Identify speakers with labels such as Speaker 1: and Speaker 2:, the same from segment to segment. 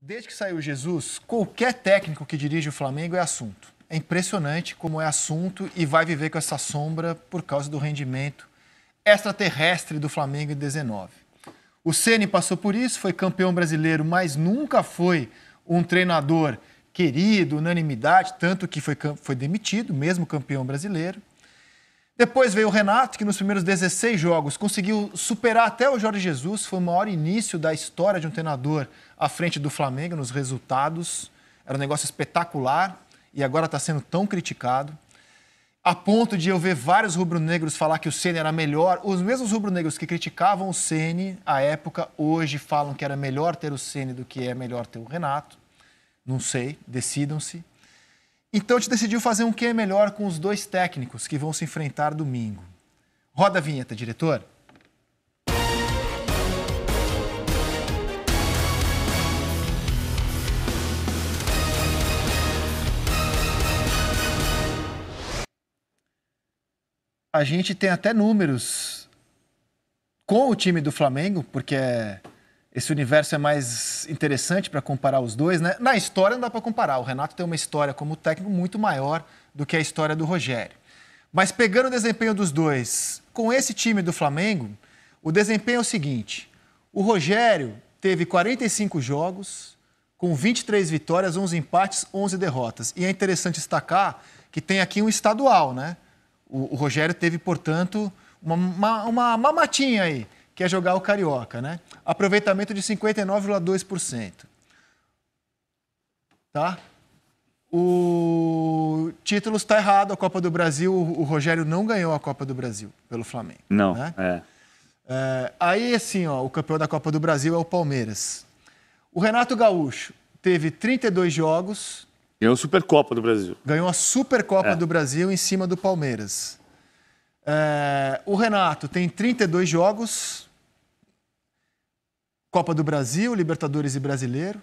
Speaker 1: Desde que saiu Jesus, qualquer técnico que dirige o Flamengo é assunto. É impressionante como é assunto e vai viver com essa sombra por causa do rendimento extraterrestre do Flamengo em 19. O Ceni passou por isso, foi campeão brasileiro, mas nunca foi um treinador querido, unanimidade, tanto que foi, foi demitido, mesmo campeão brasileiro. Depois veio o Renato, que nos primeiros 16 jogos conseguiu superar até o Jorge Jesus, foi o maior início da história de um treinador à frente do Flamengo nos resultados. Era um negócio espetacular e agora está sendo tão criticado. A ponto de eu ver vários rubro-negros falar que o Ceni era melhor, os mesmos rubro-negros que criticavam o Ceni à época, hoje falam que era melhor ter o Ceni do que é melhor ter o Renato. Não sei, decidam-se. Então, a gente decidiu fazer um que melhor com os dois técnicos que vão se enfrentar domingo. Roda a vinheta, diretor. A gente tem até números com o time do Flamengo, porque é esse universo é mais interessante para comparar os dois, né? Na história não dá para comparar. O Renato tem uma história como técnico muito maior do que a história do Rogério. Mas pegando o desempenho dos dois, com esse time do Flamengo, o desempenho é o seguinte: o Rogério teve 45 jogos, com 23 vitórias, 11 empates, 11 derrotas. E é interessante destacar que tem aqui um estadual, né? O, o Rogério teve, portanto, uma, uma, uma mamatinha aí que é jogar o Carioca, né? Aproveitamento de 59,2%. Tá? O título está errado, a Copa do Brasil, o Rogério não ganhou a Copa do Brasil pelo Flamengo.
Speaker 2: Não, né? é.
Speaker 1: é. Aí, assim, ó, o campeão da Copa do Brasil é o Palmeiras. O Renato Gaúcho teve 32 jogos.
Speaker 2: Ganhou a Supercopa do Brasil.
Speaker 1: Ganhou a Supercopa é. do Brasil em cima do Palmeiras. É, o Renato tem 32 jogos, Copa do Brasil, Libertadores e Brasileiro,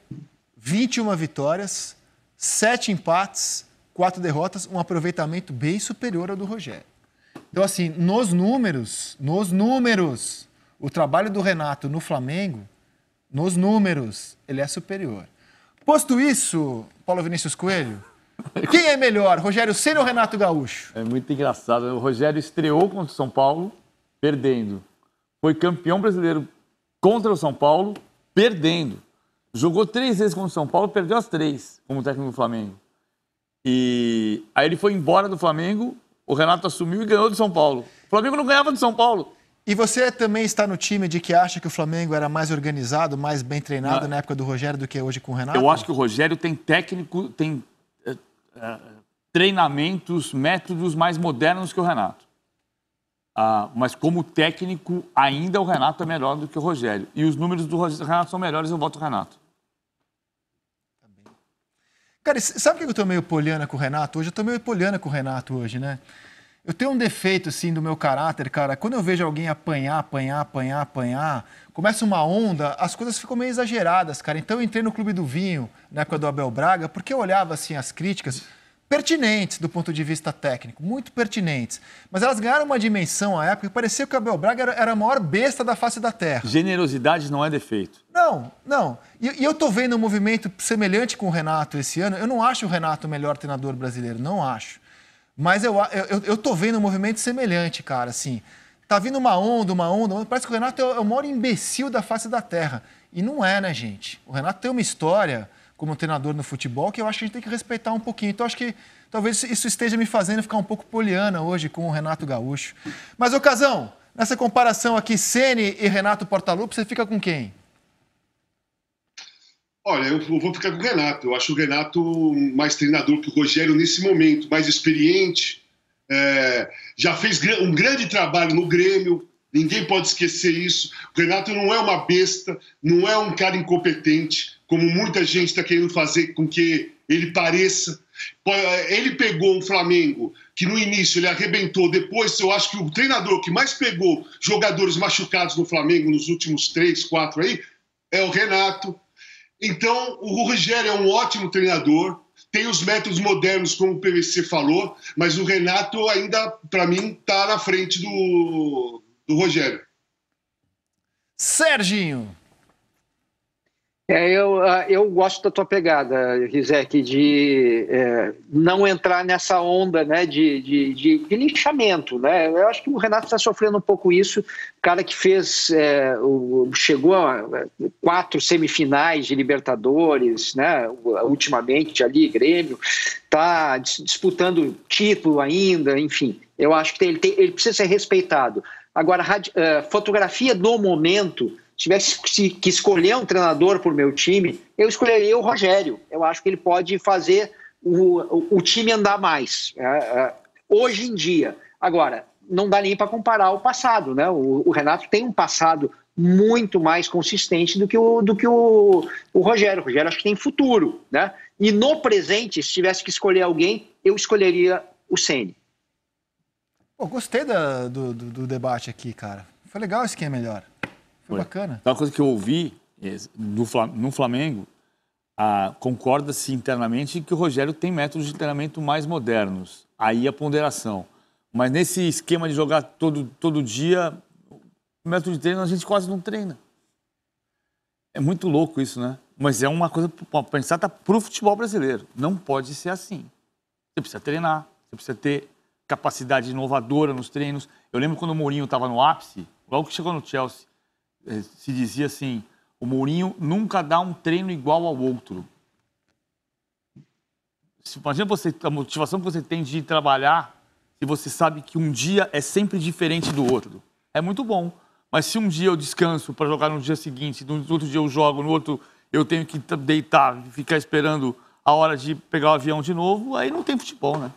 Speaker 1: 21 vitórias, 7 empates, 4 derrotas, um aproveitamento bem superior ao do Rogério. Então, assim, nos números, nos números, o trabalho do Renato no Flamengo, nos números, ele é superior. Posto isso, Paulo Vinícius Coelho, quem é melhor, Rogério Senna ou Renato Gaúcho? É muito engraçado. Né? O Rogério estreou contra o São Paulo, perdendo.
Speaker 2: Foi campeão brasileiro contra o São Paulo, perdendo. Jogou três vezes contra o São Paulo, perdeu as três como técnico do Flamengo. E aí ele foi embora do Flamengo, o Renato assumiu e ganhou do São Paulo.
Speaker 1: O Flamengo não ganhava do São Paulo. E você também está no time de que acha que o Flamengo era mais organizado, mais bem treinado não. na época do Rogério do que hoje com o Renato? Eu acho
Speaker 2: que o Rogério tem técnico, tem é, é, treinamentos, métodos mais modernos que o Renato. Ah, mas como técnico, ainda o Renato é melhor do que o Rogério. E os números do Renato são melhores, eu voto o Renato.
Speaker 1: Cara, sabe o que eu tô meio poliana com o Renato hoje? Eu tô meio poliana com o Renato hoje, né? Eu tenho um defeito, assim, do meu caráter, cara. Quando eu vejo alguém apanhar, apanhar, apanhar, apanhar, começa uma onda, as coisas ficam meio exageradas, cara. Então eu entrei no Clube do Vinho, na época do Abel Braga, porque eu olhava, assim, as críticas pertinentes do ponto de vista técnico, muito pertinentes. Mas elas ganharam uma dimensão à época que parecia que o Abel Braga era, era a maior besta da face da Terra.
Speaker 2: Generosidade não é defeito.
Speaker 1: Não, não. E, e eu estou vendo um movimento semelhante com o Renato esse ano. Eu não acho o Renato o melhor treinador brasileiro, não acho. Mas eu, eu, eu tô vendo um movimento semelhante, cara, assim. Tá vindo uma onda, uma onda. Parece que o Renato é, é o maior imbecil da face da Terra. E não é, né, gente? O Renato tem uma história como treinador no futebol, que eu acho que a gente tem que respeitar um pouquinho. Então, acho que talvez isso esteja me fazendo ficar um pouco poliana hoje com o Renato Gaúcho. Mas, ocasião, nessa comparação aqui, Sene e Renato Portaluppi, você fica com quem? Olha, eu vou ficar com o Renato. Eu acho o Renato mais treinador que o Rogério nesse momento, mais experiente. É, já fez um grande trabalho no Grêmio, ninguém pode esquecer isso. O Renato não é uma besta, não é um cara incompetente, como muita gente está querendo fazer com que ele pareça. Ele pegou o Flamengo que no início ele arrebentou, depois eu acho que o treinador que mais pegou jogadores machucados no Flamengo nos últimos três, quatro aí é o Renato. Então o Rogério é um ótimo treinador, tem os métodos modernos como o PVC falou, mas o Renato ainda para mim está na frente do, do Rogério. Serginho. É, eu, ah,
Speaker 3: eu gosto da tua pegada, Rizek, de é, não entrar nessa onda né, de, de, de, de, linchamento. Né? Eu acho que o Renato está sofrendo um pouco isso. O cara que fez, é, o, chegou a quatro semifinais de Libertadores, né, ultimamente ali, Grêmio, está disputando título ainda, enfim. Eu acho que ele, tem, ele precisa ser respeitado. Agora, ah, fotografia do momento tivesse que escolher um treinador para o meu time, eu escolheria o Rogério. Eu acho que ele pode fazer o, o time andar mais. É, é, hoje em dia. Agora, não dá nem para comparar o passado, né? O, o, Renato tem um passado muito mais consistente do que o, do que o, o Rogério. O Rogério acho que tem futuro, né? E no presente, se tivesse que escolher alguém, eu escolheria o Ceni.
Speaker 1: Eu gostei da, do, do, do, debate aqui, cara. Foi legal esse quem é melhor. Foi, Foi. bacana.
Speaker 2: Então, uma coisa que eu ouvi é, no Flamengo, concorda-se internamente que o Rogério tem métodos de treinamento mais modernos. Aí a ponderação. Mas nesse esquema de jogar todo, todo dia, o método de treino a gente quase não treina. É muito louco isso, né? Mas é uma coisa pensada tá para o futebol brasileiro. Não pode ser assim. Você precisa treinar, você precisa ter capacidade inovadora nos treinos. Eu lembro quando o Mourinho estava no ápice, logo que chegou no Chelsea, é, se dizia assim: o Mourinho nunca dá um treino igual ao outro. imagina você, a motivação que você tem de trabalhar e você sabe que um dia é sempre diferente do outro. É muito bom. Mas se um dia eu descanso para jogar no dia seguinte, no outro dia eu jogo, no outro eu tenho que
Speaker 3: deitar, ficar esperando a hora de pegar o avião de novo, aí não tem futebol, né?